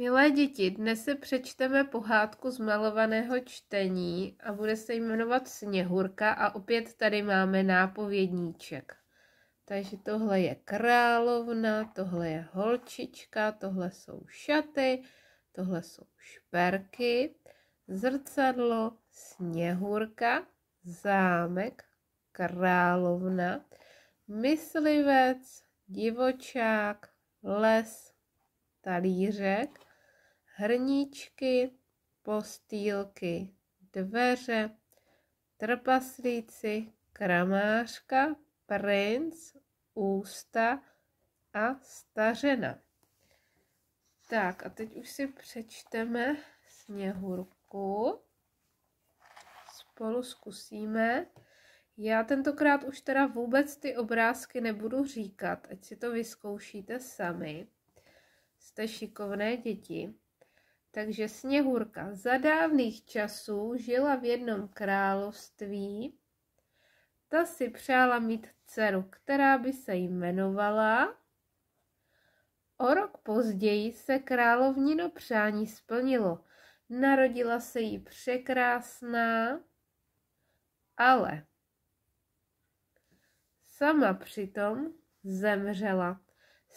Milé děti, dnes si přečteme pohádku z malovaného čtení a bude se jmenovat Sněhurka a opět tady máme nápovědníček. Takže tohle je královna, tohle je holčička, tohle jsou šaty, tohle jsou šperky, zrcadlo, sněhurka, zámek, královna, myslivec, divočák, les, talířek, hrníčky, postýlky, dveře, trpaslíci, kramářka, princ, ústa a stařena. Tak a teď už si přečteme sněhurku. Spolu zkusíme. Já tentokrát už teda vůbec ty obrázky nebudu říkat, ať si to vyzkoušíte sami. Jste šikovné děti. Takže Sněhurka za dávných časů žila v jednom království. Ta si přála mít dceru, která by se jí jmenovala. O rok později se královnino přání splnilo. Narodila se jí překrásná, ale sama přitom zemřela.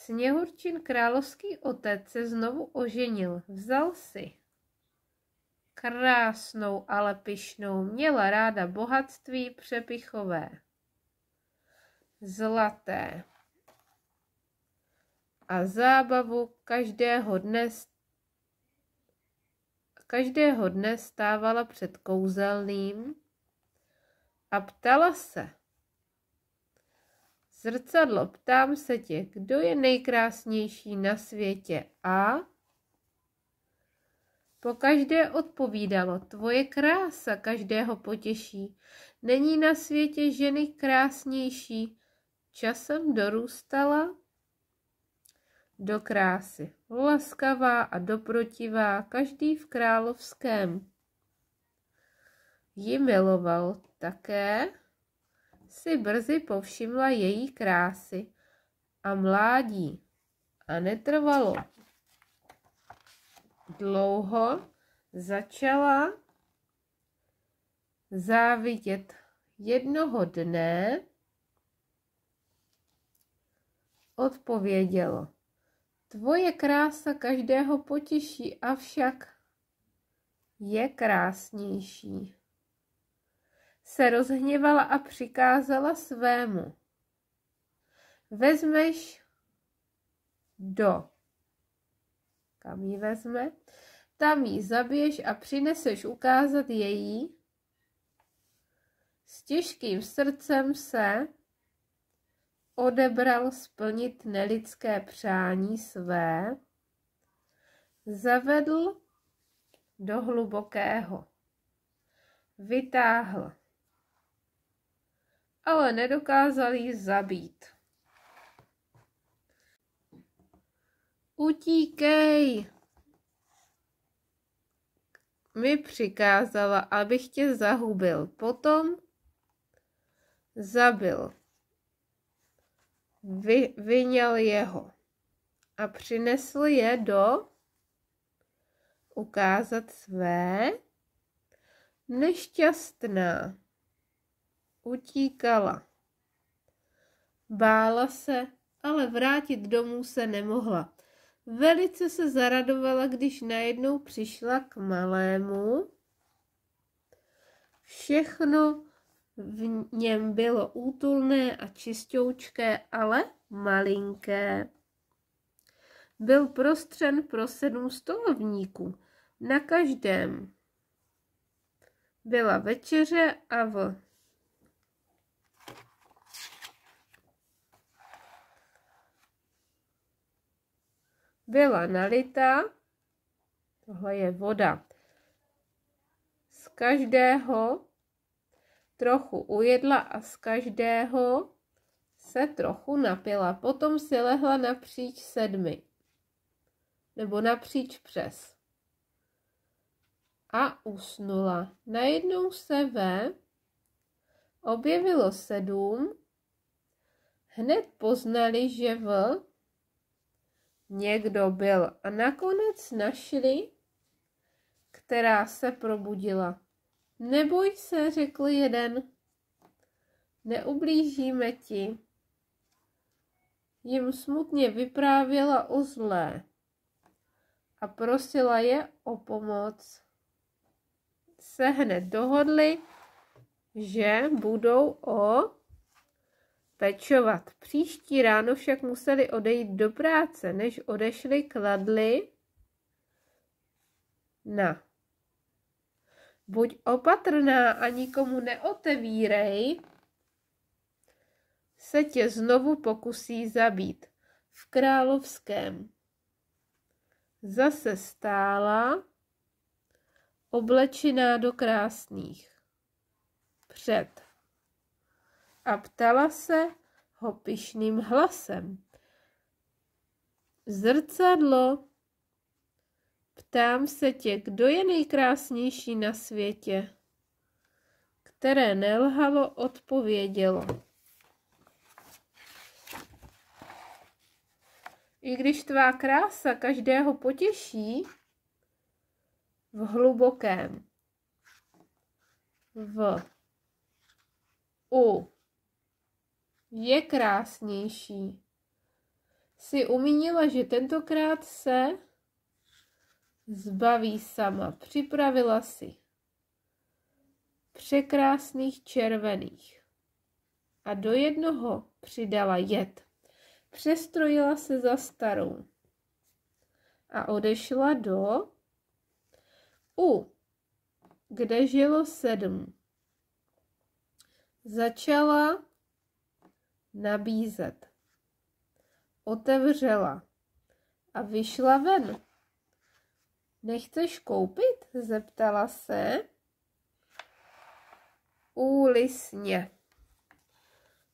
Sněhurčin královský otec se znovu oženil, vzal si krásnou, ale pišnou. měla ráda bohatství přepichové, zlaté a zábavu každého dne každého dne stávala před kouzelným a ptala se, Zrcadlo, ptám se tě, kdo je nejkrásnější na světě a... Po každé odpovídalo, tvoje krása každého potěší. Není na světě ženy krásnější. Časem dorůstala do krásy. Laskavá a doprotivá, každý v královském ji miloval také si brzy povšimla její krásy a mládí a netrvalo dlouho začala závidět jednoho dne odpověděl. Tvoje krása každého potěší, avšak je krásnější se rozhněvala a přikázala svému. Vezmeš do. Kam ji vezme? Tam ji zabiješ a přineseš ukázat její. S těžkým srdcem se odebral splnit nelidské přání své, zavedl do hlubokého, vytáhl ale nedokázal ji zabít. Utíkej! Mi přikázala, abych tě zahubil. Potom zabil. Vy, vyněl jeho a přinesl je do ukázat své nešťastná. Utíkala. Bála se, ale vrátit domů se nemohla. Velice se zaradovala, když najednou přišla k malému. Všechno v něm bylo útulné a čistoučké, ale malinké. Byl prostřen pro sedm stolovníků. Na každém byla večeře a v byla nalita, tohle je voda, z každého trochu ujedla a z každého se trochu napila. Potom si lehla napříč sedmi, nebo napříč přes. A usnula. Najednou se ve objevilo sedm, hned poznali, že v někdo byl. A nakonec našli, která se probudila. Neboj se, řekl jeden. Neublížíme ti. Jim smutně vyprávěla o zlé a prosila je o pomoc. Se hned dohodli, že budou o pečovat. Příští ráno však museli odejít do práce. Než odešli, kladli na. Buď opatrná a nikomu neotevírej, se tě znovu pokusí zabít. V královském zase stála, oblečená do krásných. Před a ptala se ho pišným hlasem. Zrcadlo, ptám se tě, kdo je nejkrásnější na světě? Které nelhalo, odpovědělo. I když tvá krása každého potěší, v hlubokém, v, u, je krásnější. Si umínila, že tentokrát se zbaví sama. Připravila si překrásných červených a do jednoho přidala jed. Přestrojila se za starou a odešla do U, kde žilo sedm. Začala nabízet. Otevřela a vyšla ven. Nechceš koupit? zeptala se. Úlisně.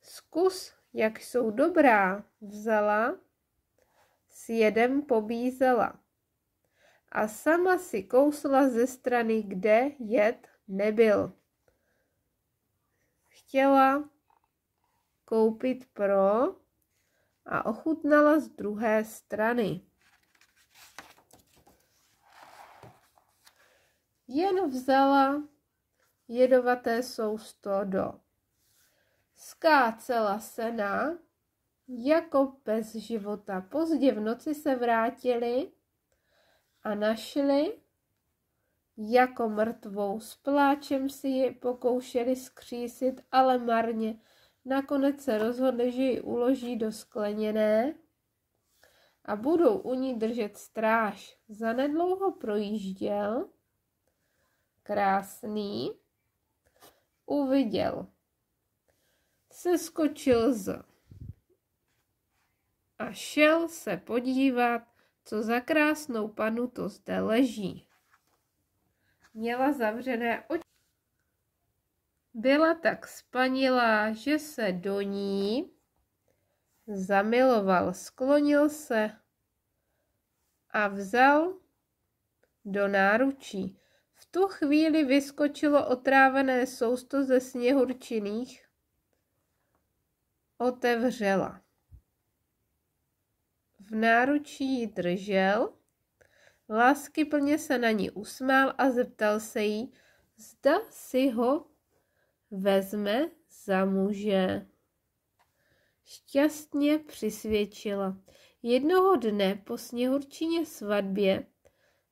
Zkus, jak jsou dobrá, vzala, s jedem pobízela a sama si kousla ze strany, kde jed nebyl. Chtěla koupit pro a ochutnala z druhé strany. Jen vzala jedovaté sousto do. Skácela se na, jako bez života. Pozdě v noci se vrátili a našli, jako mrtvou. S pláčem si ji pokoušeli skřísit, ale marně. Nakonec se rozhodne, že ji uloží do skleněné a budou u ní držet stráž. Zanedlouho projížděl krásný, uviděl, se skočil z a šel se podívat, co za krásnou panu to zde leží. Měla zavřené oči. Byla tak spanilá, že se do ní zamiloval, sklonil se a vzal do náručí. V tu chvíli vyskočilo otrávené sousto ze sněhurčiných. Otevřela. V náručí ji držel, láskyplně se na ní usmál a zeptal se jí, zda si ho vezme za muže. Šťastně přisvědčila. Jednoho dne po sněhurčině svatbě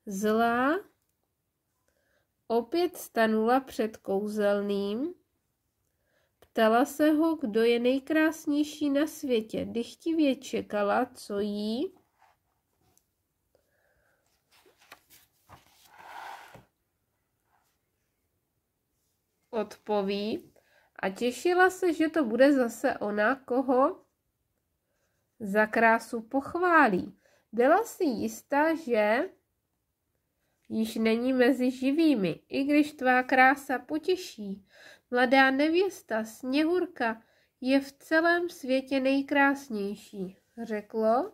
zlá opět stanula před kouzelným. Ptala se ho, kdo je nejkrásnější na světě. Dychtivě čekala, co jí odpoví a těšila se, že to bude zase ona, koho za krásu pochválí. Byla si jistá, že již není mezi živými, i když tvá krása potěší. Mladá nevěsta Sněhurka je v celém světě nejkrásnější, řeklo.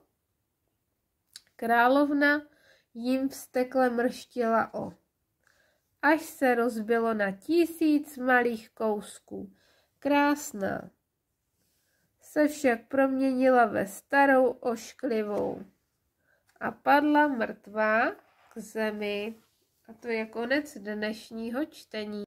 Královna jim vztekle mrštila o až se rozbilo na tisíc malých kousků. Krásná se však proměnila ve starou ošklivou a padla mrtvá k zemi. A to je konec dnešního čtení.